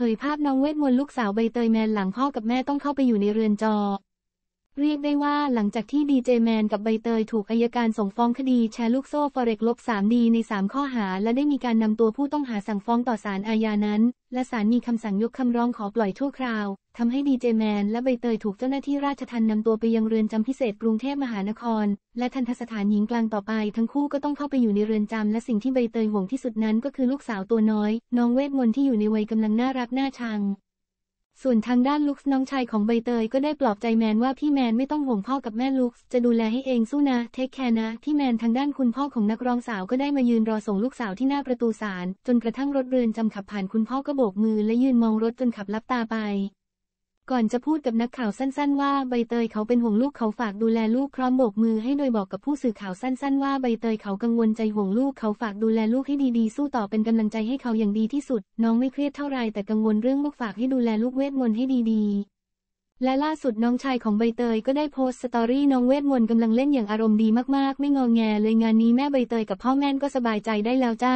เผยภาพน้องเวทมนต์ลูกสาวใบเตยแมนหลังพ่อกับแม่ต้องเข้าไปอยู่ในเรือนจอ เรียกได้ว่าหลังจากที่ดีเจแมนกับใบเตยถูกอายการส่งฟ้องคดีแชร์ลูกโซ่ฟอเร็กลบ3ดีใน 3 ข้อหา และได้มีการนำตัวผู้ต้องหาสั่งฟ้องต่อศาลอาญานั้นและศาลมีคำสั่งยกคำร้องขอปล่อยทั่วคราวทำให้ดีเจแมนและใบเตยถูกเจ้าหน้าที่ราชทัณฑ์นำตัวไปยังเรือนจำพิเศษกรุงเทพมหานคร และทันทสถานหญิงกลางต่อไปทั้งคู่ก็ต้องเข้าไปอยู่ในเรือนจำและสิ่งที่ใบเตยห่วงที่สุดนั้นก็คือลูกสาวตัวน้อยน้องเวทมนต์ที่อยู่ในวัยกำลังน่ารักน่าชังส่วนทางด้านลุกส์น้องชายของใบเตยก็ได้ปลอบใจแมนว่าพี่แมนไม่ต้องห่วงพ่อกับแม่ลุกส์จะดูแลให้เองสู้นะ เทคแคร์นะพี่แมนทางด้านคุณพ่อของนักร้องสาวก็ได้มายืนรอส่งลูกสาวที่หน้าประตูศาลจนกระทั่งรถเรือนจำขับผ่านคุณพ่อก็โบกมือและยืนมองรถจนขับลับตาไปก่อนจะพูดกับนักข่าวสั้น ๆ ว่าใบเตยเขาเป็นห่วงลูกเขาฝากดูแลลูกพร้อมโบกมือให้โดยบอกกับผู้สื่อข่าวสั้น ๆ ว่าใบเตยเขากังวลใจห่วงลูกเขาฝากดูแลลูกให้ดีๆ สู้ต่อเป็นกำลังใจให้เขาอย่างดีที่สุด น้องไม่เครียดเท่าไรแต่กังวลเรื่องลูกฝากให้ดูแลลูกเวทมนต์ให้ดี ๆ และล่าสุดน้องชายของใบเตย ก็ได้โพสต์สตอรี่น้องเวทมนต์กำลังเล่นอย่างอารมณ์ดีมาก ๆ ไม่งองแงเลยงานนี้แม่ใบเตยกับพ่อแม่ก็สบายใจได้แล้วจ้า